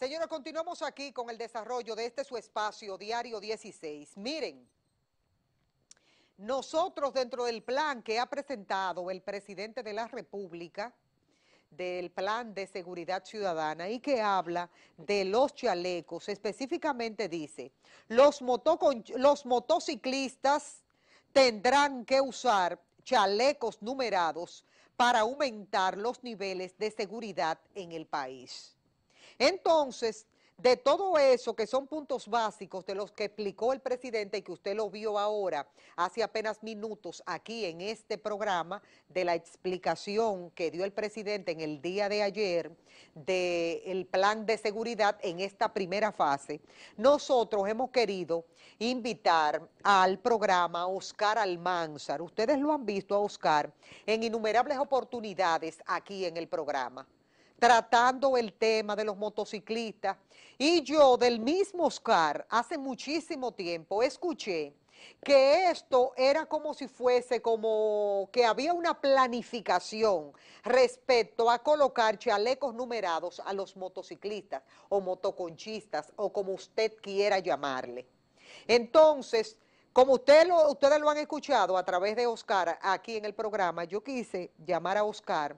Señora, continuamos aquí con el desarrollo de este su espacio, Diario 16. Miren, nosotros dentro del plan que ha presentado el presidente de la República, del plan de seguridad ciudadana y que habla de los chalecos, específicamente dice, los motociclistas tendrán que usar chalecos numerados para aumentar los niveles de seguridad en el país. Entonces, de todo eso, que son puntos básicos de los que explicó el presidente y que usted lo vio ahora, hace apenas minutos, aquí en este programa, de la explicación que dio el presidente en el día de ayer del plan de seguridad en esta primera fase, nosotros hemos querido invitar al programa a Oscar Almanzar. Ustedes lo han visto a Oscar en innumerables oportunidades aquí en el programa tratando el tema de los motociclistas. Y yo del mismo Oscar, hace muchísimo tiempo, escuché que esto era como si fuese como que había una planificación respecto a colocar chalecos numerados a los motociclistas o motoconchistas o como usted quiera llamarle. Entonces, como usted lo, ustedes lo han escuchado a través de Oscar aquí en el programa, yo quise llamar a Oscar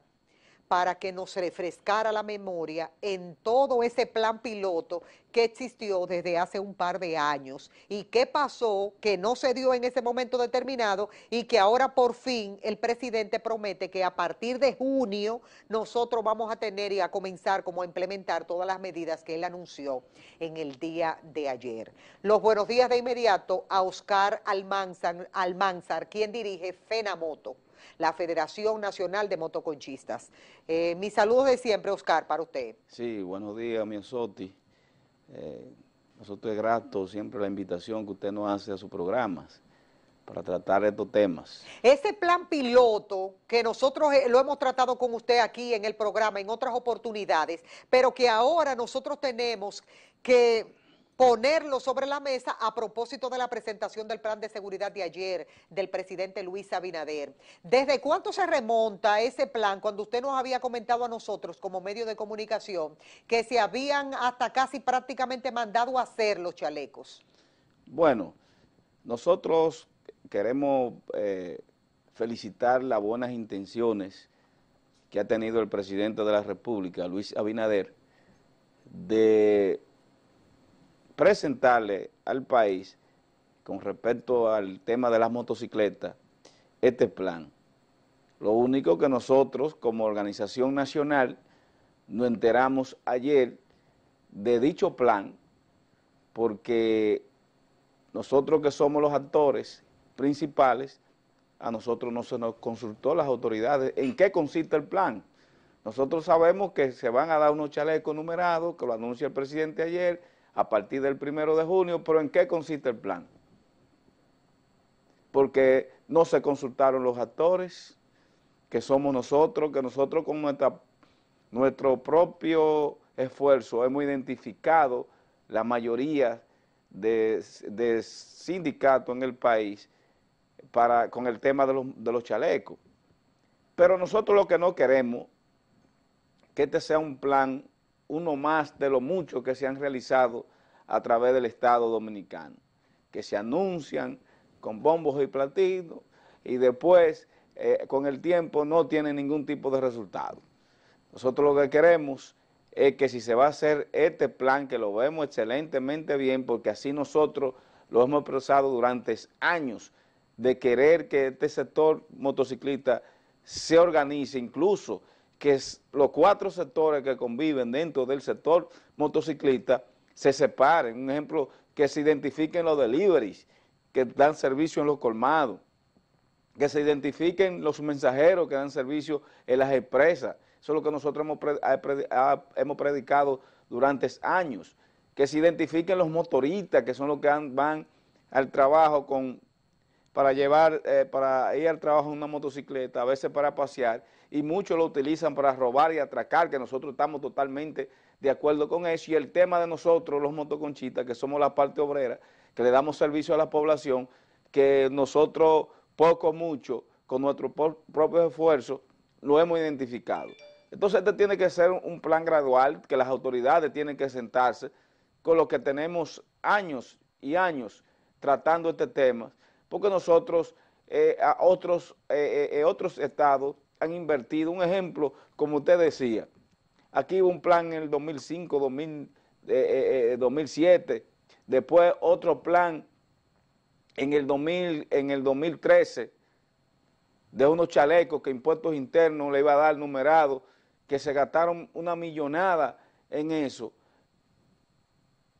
para que nos refrescara la memoria en todo ese plan piloto que existió desde hace un par de años y qué pasó que no se dio en ese momento determinado y que ahora por fin el presidente promete que a partir de junio nosotros vamos a tener y a comenzar como a implementar todas las medidas que él anunció en el día de ayer. Los buenos días de inmediato a Oscar Almanzar, Almanzar quien dirige FENAMOTO la Federación Nacional de Motoconchistas. Eh, mis saludos de siempre, Oscar, para usted. Sí, buenos días, mi Osoti. Eh, nosotros es grato siempre la invitación que usted nos hace a sus programas para tratar estos temas. Ese plan piloto que nosotros eh, lo hemos tratado con usted aquí en el programa, en otras oportunidades, pero que ahora nosotros tenemos que ponerlo sobre la mesa a propósito de la presentación del plan de seguridad de ayer del presidente Luis Abinader. ¿Desde cuánto se remonta ese plan cuando usted nos había comentado a nosotros como medio de comunicación que se habían hasta casi prácticamente mandado a hacer los chalecos? Bueno, nosotros queremos eh, felicitar las buenas intenciones que ha tenido el presidente de la República, Luis Abinader, de presentarle al país con respecto al tema de las motocicletas este plan. Lo único que nosotros como organización nacional no enteramos ayer de dicho plan porque nosotros que somos los actores principales, a nosotros no se nos consultó las autoridades en qué consiste el plan. Nosotros sabemos que se van a dar unos chalecos numerados, que lo anuncia el presidente ayer, a partir del primero de junio, pero ¿en qué consiste el plan? Porque no se consultaron los actores, que somos nosotros, que nosotros con nuestro propio esfuerzo hemos identificado la mayoría de, de sindicatos en el país para, con el tema de los, de los chalecos. Pero nosotros lo que no queremos, que este sea un plan uno más de los muchos que se han realizado a través del Estado Dominicano, que se anuncian con bombos y platillos y después eh, con el tiempo no tienen ningún tipo de resultado. Nosotros lo que queremos es que si se va a hacer este plan, que lo vemos excelentemente bien, porque así nosotros lo hemos expresado durante años, de querer que este sector motociclista se organice, incluso que los cuatro sectores que conviven dentro del sector motociclista se separen. Un ejemplo, que se identifiquen los deliveries que dan servicio en los colmados, que se identifiquen los mensajeros que dan servicio en las empresas. Eso es lo que nosotros hemos, hemos predicado durante años. Que se identifiquen los motoristas, que son los que van al trabajo con para llevar, eh, para ir al trabajo en una motocicleta, a veces para pasear, y muchos lo utilizan para robar y atracar, que nosotros estamos totalmente de acuerdo con eso, y el tema de nosotros, los motoconchitas, que somos la parte obrera, que le damos servicio a la población, que nosotros, poco mucho, con nuestro propio esfuerzo, lo hemos identificado. Entonces este tiene que ser un plan gradual, que las autoridades tienen que sentarse con lo que tenemos años y años tratando este tema, porque nosotros, eh, a otros, eh, eh, otros estados han invertido. Un ejemplo, como usted decía, aquí hubo un plan en el 2005, 2007, después otro plan en el, 2000, en el 2013 de unos chalecos que impuestos internos le iba a dar numerado, que se gastaron una millonada en eso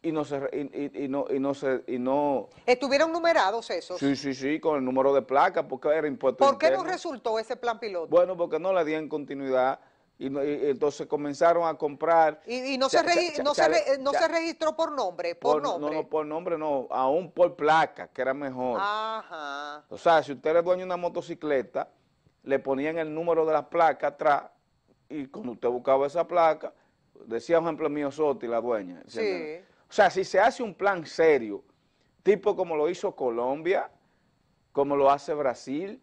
y no se y, y, no y no se y no estuvieron numerados esos sí sí sí con el número de placa porque era impuesto ¿por qué no resultó ese plan piloto? bueno porque no le dieron continuidad y, entonces comenzaron a comprar y, no se no se no se registró por nombre por, nombre no no por nombre no aún por placa que era mejor ajá o sea si usted era dueño de una motocicleta le ponían el número de la placa atrás y cuando usted buscaba esa placa decía un ejemplo mío Soti la dueña sí. O sea, si se hace un plan serio, tipo como lo hizo Colombia, como lo hace Brasil,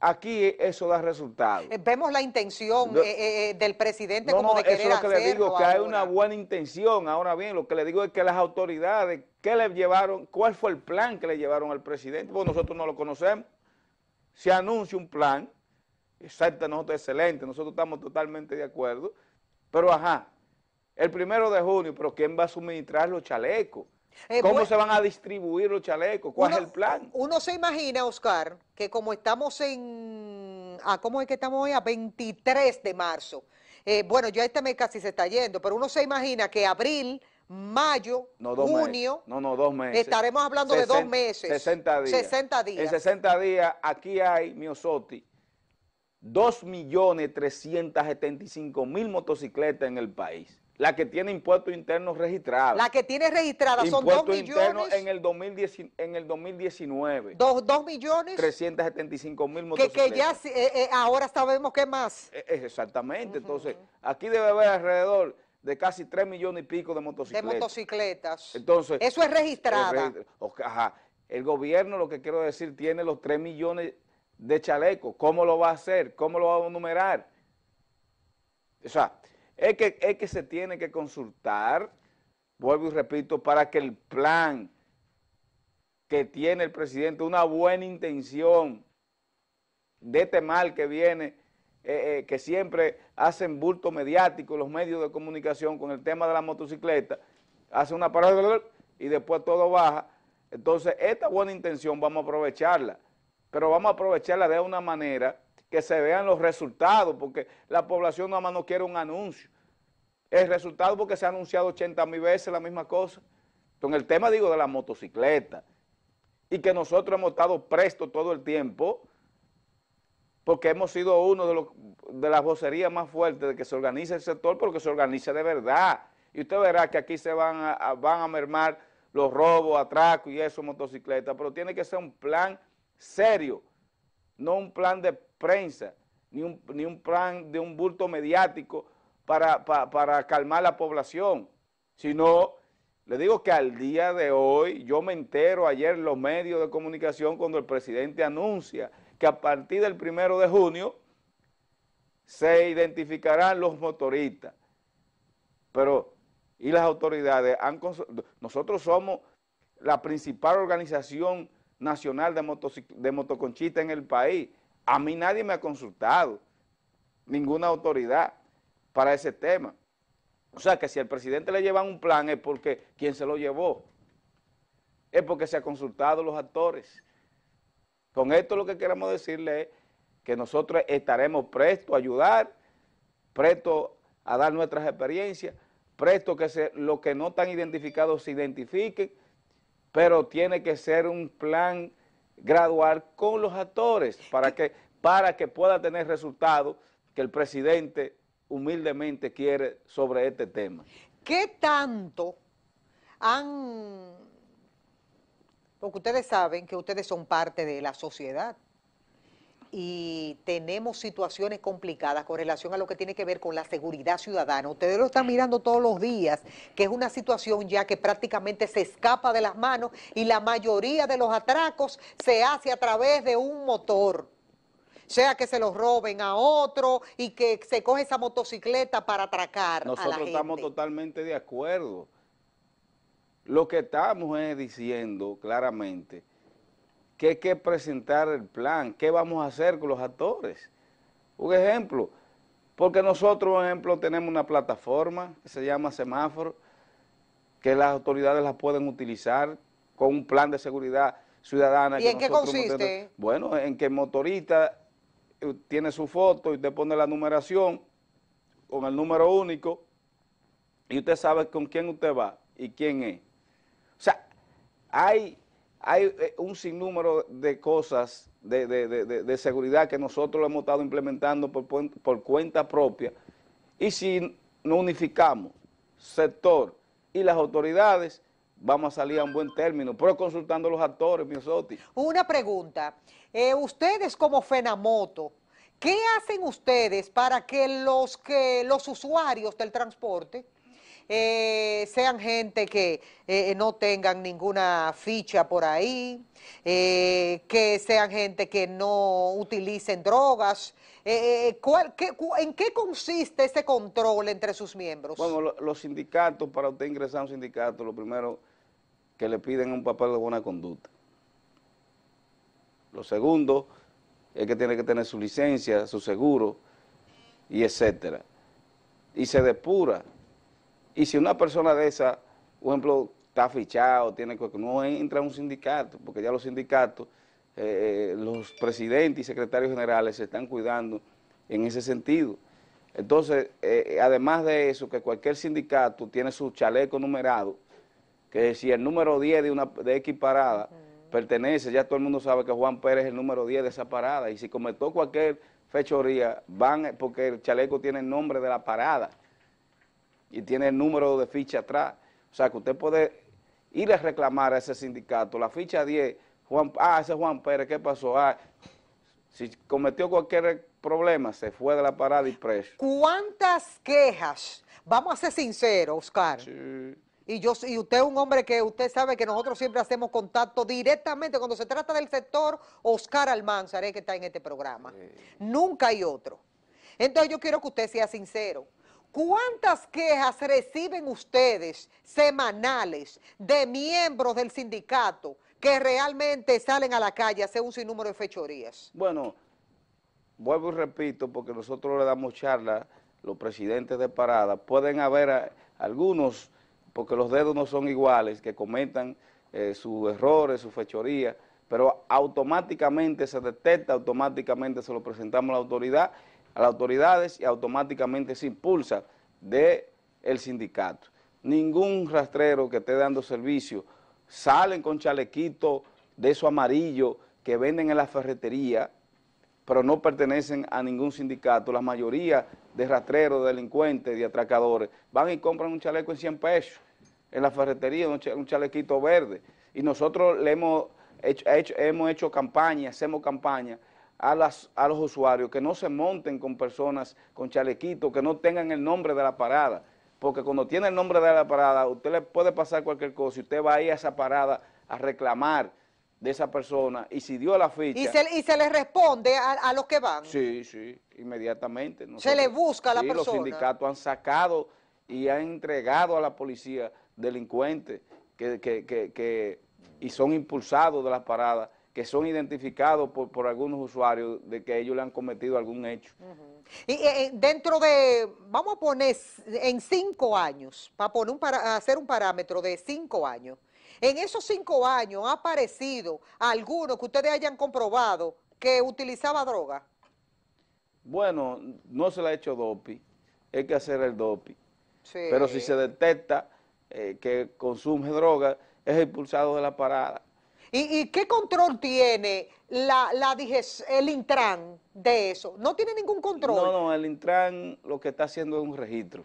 aquí eso da resultado. Eh, vemos la intención eh, eh, del presidente como de querer eso es lo que le digo, que hay una buena intención. Ahora bien, lo que le digo es que las autoridades, ¿qué le llevaron? ¿Cuál fue el plan que le llevaron al presidente? Pues nosotros no lo conocemos. Se anuncia un plan, exacto, nosotros excelente, nosotros estamos totalmente de acuerdo, pero ajá, el primero de junio, pero ¿quién va a suministrar los chalecos? Eh, ¿Cómo se van a distribuir los chalecos? ¿Cuál es el plan? Uno se imagina, Oscar, que como estamos en... Ah, ¿Cómo es que estamos hoy? A 23 de marzo. Eh, bueno, ya este mes casi se está yendo, pero uno se imagina que abril, mayo, junio... No, no, dos meses. Estaremos hablando de dos meses. 60 días. 60 días. En 60 días aquí hay, Miosotti, 2.375.000 motocicletas en el país la que tiene impuestos internos registrados. La que tiene registrada son 2 millones. En el, 2010 en el 2019. 2, millones. 375 mil motocicletas. Que, que ya eh, eh, ahora sabemos qué más. E, e, exactamente. Entonces, aquí debe haber alrededor de casi 3 millones y pico de motocicletas. De motocicletas. Entonces. Eso es registrada. Ajá. El gobierno, lo que quiero decir, tiene los 3 millones de chalecos. ¿Cómo lo va a hacer? ¿Cómo lo va a numerar? O sea, es que, se tiene que consultar, vuelvo y repito, para que el plan que tiene el presidente, una buena intención de este mal que viene, eh, eh, que siempre hacen bulto mediático los medios de comunicación con el tema de la motocicleta, hace una parada y después todo baja. Entonces, esta buena intención vamos a aprovecharla, pero vamos a aprovecharla de una manera que se vean los resultados, porque la población nada más no quiere un anuncio. El resultado porque se ha anunciado 80 mil veces la misma cosa. Con el tema, digo, de la motocicleta, y que nosotros hemos estado prestos todo el tiempo, porque hemos sido uno de, los, de las vocerías más fuertes de que se organice el sector, porque se organice de verdad. Y usted verá que aquí se van a, van a mermar los robos, atracos y eso, motocicletas, pero tiene que ser un plan serio, no un plan de prensa, ni un, plan de un bulto mediático para, calmar la población, sino... Le digo que al día de hoy, yo me entero ayer en los medios de comunicación cuando el presidente anuncia que a partir del primero de junio se identificarán los motoristas. Pero, y las autoridades han... Nosotros somos la principal organización nacional de, de motoconchistas en el país. A mí nadie me ha consultado, ninguna autoridad para ese tema. O sea que si al presidente le llevan un plan es porque quien se lo llevó, es porque se ha consultado los actores. Con esto lo que queremos decirle es que nosotros estaremos prestos a ayudar, prestos a dar nuestras experiencias, prestos que se, los que no están identificados se identifiquen, pero tiene que ser un plan graduar con los actores para que, para que pueda tener resultados que el presidente humildemente quiere sobre este tema. ¿Qué tanto han, porque ustedes saben que ustedes son parte de la sociedad, y tenemos situaciones complicadas con relación a lo que tiene que ver con la seguridad ciudadana. Ustedes lo están mirando todos los días, que es una situación ya que prácticamente se escapa de las manos y la mayoría de los atracos se hace a través de un motor sea que se los roben a otro y que se coge esa motocicleta para atracar. Nosotros estamos totalmente de acuerdo. Lo que estamos diciendo claramente que hay que presentar el plan, qué vamos a hacer con los actores. Un ejemplo, porque nosotros, por ejemplo, tenemos una plataforma que se llama Semáforo, que las autoridades las pueden utilizar con un plan de seguridad ciudadana. ¿Y en qué consiste? bueno, en que el motorista eh, tiene su foto y usted pone la numeración con el número único y usted sabe con quién usted va y quién es. O sea, hay hay eh, un sinnúmero de cosas de, seguridad que nosotros lo hemos estado implementando por, por cuenta propia. Y si no unificamos sector y las autoridades, vamos a salir a un buen término, pero consultando los actores, Soti. Una pregunta. Eh, ustedes como Fenamoto, ¿qué hacen ustedes para que los, que los usuarios del transporte eh, sean gente que eh, no tengan ninguna ficha por ahí, eh, que sean gente que no utilicen drogas. Eh, ¿En qué consiste ese control entre sus miembros? Bueno, los sindicatos, para usted ingresar a un sindicato, lo primero que le piden un papel de buena conducta. Lo segundo es que tiene que tener su licencia, su seguro, y etcétera. Y se depura y si una persona de esa, por ejemplo, está fichado, tiene no entra a un sindicato, porque ya los sindicatos, eh, eh, los presidentes y secretarios generales se están cuidando en ese sentido. Entonces, eh, además de eso, que cualquier sindicato tiene su chaleco numerado, que si el número 10 de, una, de X parada pertenece, ya todo el mundo sabe que Juan Pérez es el número 10 de esa parada, y si cometió cualquier fechoría, van porque el chaleco tiene el nombre de la parada y tiene el número de ficha atrás. O sea, que usted puede ir a reclamar a ese sindicato. La ficha 10, Juan, ah, ese Juan Pérez, ¿qué pasó? Ah, si cometió cualquier problema, se fue de la parada y preso. ¿Cuántas quejas? Vamos a ser sinceros, Oscar. Sí. Y, yo, y usted es un hombre que usted sabe que nosotros siempre hacemos contacto directamente cuando se trata del sector Oscar el que está en este programa. Nunca hay otro. Entonces yo quiero que usted sea sincero. ¿Cuántas quejas reciben ustedes semanales de miembros del sindicato que realmente salen a la calle a hacer un sinnúmero de fechorías? Bueno, vuelvo y repito, porque nosotros le damos charla, los presidentes de parada, pueden haber algunos, porque los dedos no son iguales, que comentan eh, sus errores, sus fechorías, pero automáticamente se detecta, automáticamente se lo presentamos a la autoridad a las autoridades y automáticamente se impulsa del sindicato. Ningún rastrero que esté dando servicio salen con chalequito de eso amarillo que venden en la ferretería, pero no pertenecen a ningún sindicato. La mayoría de rastreros, delincuentes, de atracadores, van y compran un chaleco en 100 pesos en la ferretería, un, chalequito verde. Y nosotros le hemos hemos hecho campaña, hacemos campaña a, a los usuarios que no se monten con personas con chalequitos, que no tengan el nombre de la parada, porque cuando tiene el nombre de la parada, usted le puede pasar cualquier cosa y usted va a ir a esa parada a reclamar de esa persona y si dio la ficha. Y se, le responde a, a, los que van. Sí, sí, inmediatamente. se le busca la persona. persona. los sindicatos han sacado y han entregado a la policía delincuentes y son impulsados de las paradas que son identificados por, algunos usuarios de que ellos le han cometido algún hecho. Y eh, dentro de, vamos a poner en cinco años, para, poner hacer un parámetro de cinco años, en esos cinco años ha aparecido alguno que ustedes hayan comprobado que utilizaba droga. Bueno, no se le ha hecho dopi, hay que hacer el dopi. Pero si se detecta eh, que consume droga, es expulsado de la parada. ¿Y, qué control tiene el Intran de eso? ¿No tiene ningún control? No, no, el Intran lo que está haciendo es un registro.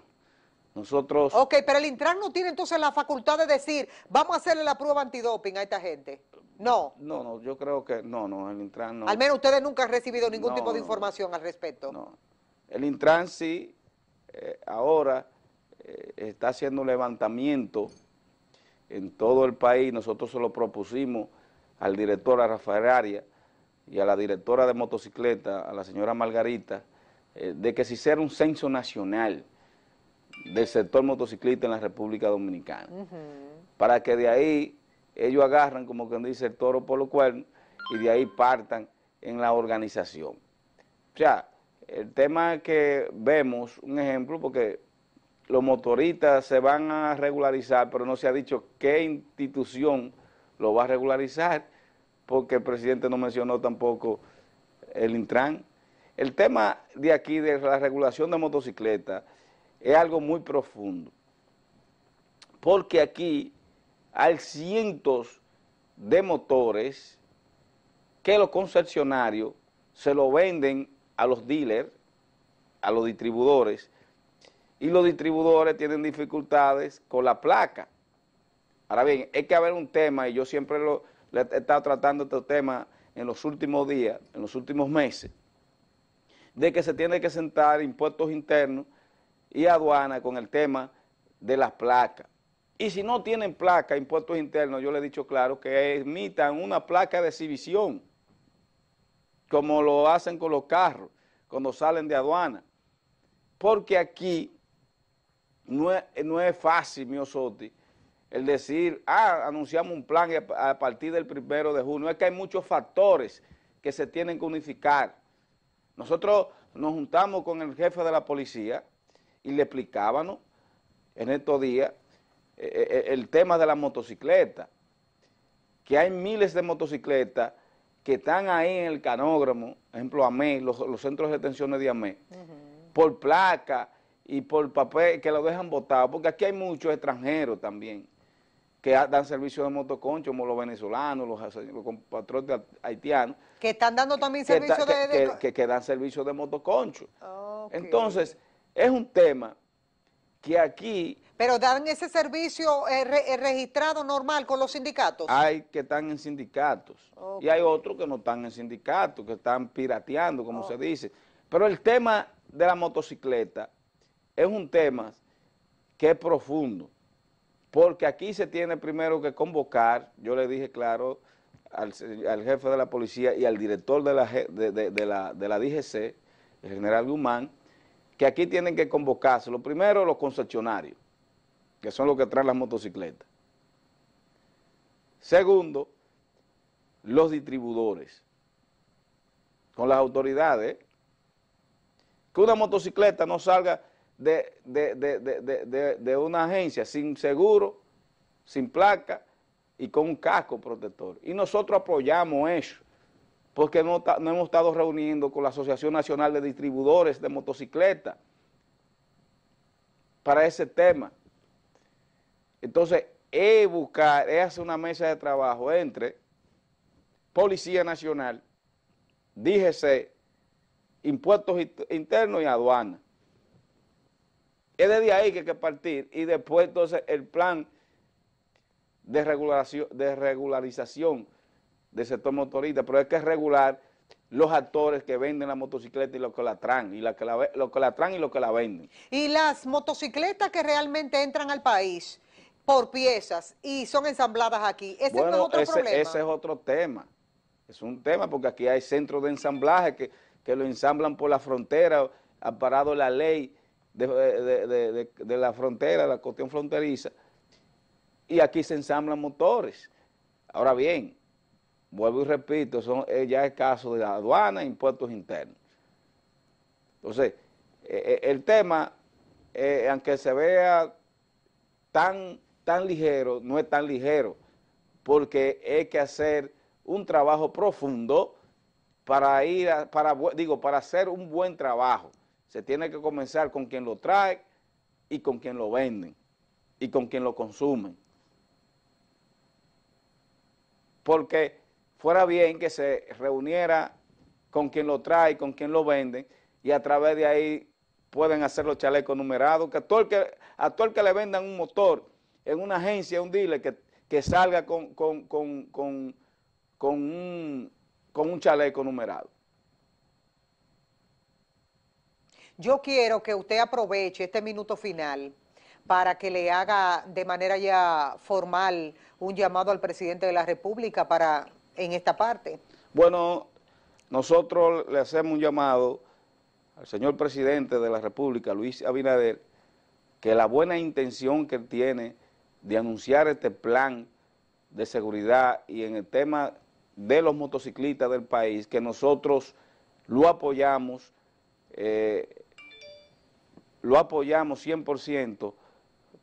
Nosotros... Ok, pero el Intran no tiene entonces la facultad de decir, vamos a hacerle la prueba antidoping a esta gente. No. No, no, yo creo que no, no, el Intran no. Al menos ustedes nunca han recibido ningún tipo de información al respecto. No. El Intran sí, eh, ahora eh, está haciendo levantamiento en todo el país, nosotros se lo propusimos al director, a Rafael Arias y a la directora de motocicleta, a la señora Margarita, eh, de que se hiciera un censo nacional del sector motociclista en la República Dominicana, para que de ahí ellos agarran, como quien dice, el toro por los cuernos, y de ahí partan en la organización. O sea, el tema que vemos un ejemplo, porque los motoristas se van a regularizar, pero no se ha dicho qué institución lo va a regularizar porque el presidente no mencionó tampoco el Intran. El tema de aquí, de la regulación de motocicletas, es algo muy profundo, porque aquí hay cientos de motores que los concesionarios se lo venden a los dealers, a los distribuidores, y los distribuidores tienen dificultades con la placa. Ahora bien, hay que haber un tema, y yo siempre lo, he estado tratando este tema en los últimos días, en los últimos meses, de que se tiene que sentar impuestos internos y aduana con el tema de las placas. Y si no tienen placa, impuestos internos, yo le he dicho claro, que emitan una placa de exhibición, como lo hacen con los carros cuando salen de aduana. Porque aquí no es, no es fácil, miosotti, el decir, ah, anunciamos un plan a partir del primero de junio, es que hay muchos factores que se tienen que unificar. Nosotros nos juntamos con el jefe de la policía y le explicábamos en estos días eh, eh, eh, el tema de la motocicleta, que hay miles de motocicletas que están ahí en el canógramo, ejemplo AME, los, los centros de detención de AME, por placa y por papel que lo dejan botado, porque aquí hay muchos extranjeros también que dan servicio de motoconcho, como los venezolanos, los, patrones haitianos. Que están dando también servicio de... Que, dan servicio de motoconcho. Entonces, es un tema que aquí... Pero dan ese servicio eh, eh, registrado normal con los sindicatos. Hay que están en sindicatos y hay otros que no están en sindicatos, que están pirateando, como se dice. Pero el tema de la motocicleta es un tema que es profundo porque aquí se tiene primero que convocar, yo le dije claro, al, jefe de la policía y al director de la, de, la, de la DGC, el general Guzmán, que aquí tienen que convocarse, lo primero los concesionarios, que son los que traen las motocicletas. Segundo, los distribuidores, con las autoridades. Que una motocicleta no salga de, una agencia sin seguro, sin placa y con un casco protector. Y nosotros apoyamos eso, porque no, no hemos estado reuniendo con la Asociación Nacional de Distribuidores de Motocicletas para ese tema. Entonces, es buscar, es hacer una mesa de trabajo entre Policía Nacional, DGC, Impuestos Internos y Aduanas es desde ahí que hay que partir y después entonces el plan de regularización, del sector motorista, pero hay que regular los actores que venden la motocicleta y los que la traen, y los que la y los que la venden. Y las motocicletas que realmente entran al país por piezas y son ensambladas aquí, ese es otro problema. Ese es otro tema, es un tema porque aquí hay centros de ensamblaje que, que lo ensamblan por la frontera, ha parado la ley de, la frontera, la cuestión fronteriza, y aquí se ensamblan motores. Ahora bien, vuelvo y repito, son, eh, ya es caso de la aduana e impuestos internos. Entonces, eh, eh, el tema, aunque se vea tan, tan ligero, no es tan ligero, porque hay que hacer un trabajo profundo para ir, para, digo, para hacer un buen trabajo. Se tiene que comenzar con quien lo trae y con quien lo venden y con quien lo consumen. Porque fuera bien que se reuniera con quien lo trae, con quien lo vende y a través de ahí pueden hacer los chalecos numerados, que a todo el que, que le vendan un motor en una agencia, un dealer, que, salga con, con un chaleco numerado. Yo quiero que usted aproveche este minuto final para que le haga de manera ya formal un llamado al presidente de la República para en esta parte. Bueno, nosotros le hacemos un llamado al señor presidente de la República, Luis Abinader, que la buena intención que él tiene de anunciar este plan de seguridad y en el tema de los motociclistas del país, que nosotros lo apoyamos, eh, lo apoyamos 100%,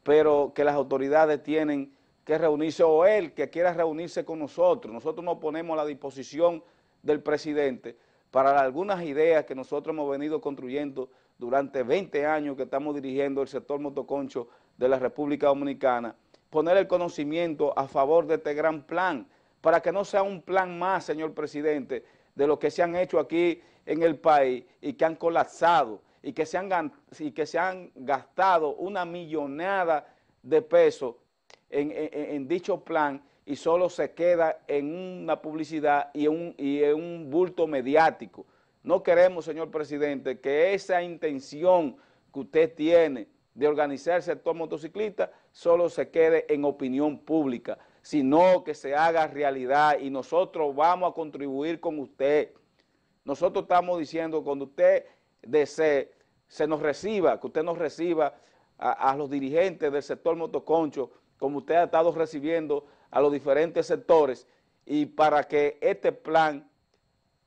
pero que las autoridades tienen que reunirse o él que quiera reunirse con nosotros. Nosotros nos ponemos a la disposición del presidente para algunas ideas que nosotros hemos venido construyendo durante 20 años que estamos dirigiendo el sector motoconcho de la República Dominicana, poner el conocimiento a favor de este gran plan, para que no sea un plan más, señor presidente, de lo que se han hecho aquí en el país y que han colapsado y que se han, y que se han gastado una millonada de pesos en, dicho plan y solo se queda en una publicidad y, un, y en un bulto mediático. No queremos, señor presidente, que esa intención que usted tiene de organizar el sector motociclista solo se quede en opinión pública, sino que se haga realidad y nosotros vamos a contribuir con usted. Nosotros estamos diciendo cuando usted desee se nos reciba, que usted nos reciba a, los dirigentes del sector motoconcho, como usted ha estado recibiendo a los diferentes sectores, y para que este plan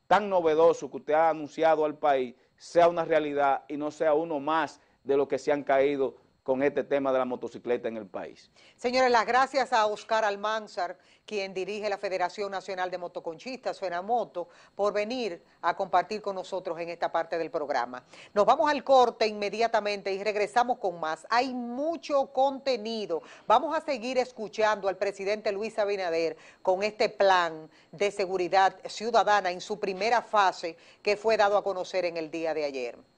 tan novedoso que usted ha anunciado al país sea una realidad y no sea uno más de lo que se han caído con este tema de la motocicleta en el país. Señores, las gracias a Oscar Almanzar, quien dirige la Federación Nacional de Motoconchistas, moto por venir a compartir con nosotros en esta parte del programa. Nos vamos al corte inmediatamente y regresamos con más. Hay mucho contenido. Vamos a seguir escuchando al presidente Luis Abinader con este plan de seguridad ciudadana en su primera fase que fue dado a conocer en el día de ayer.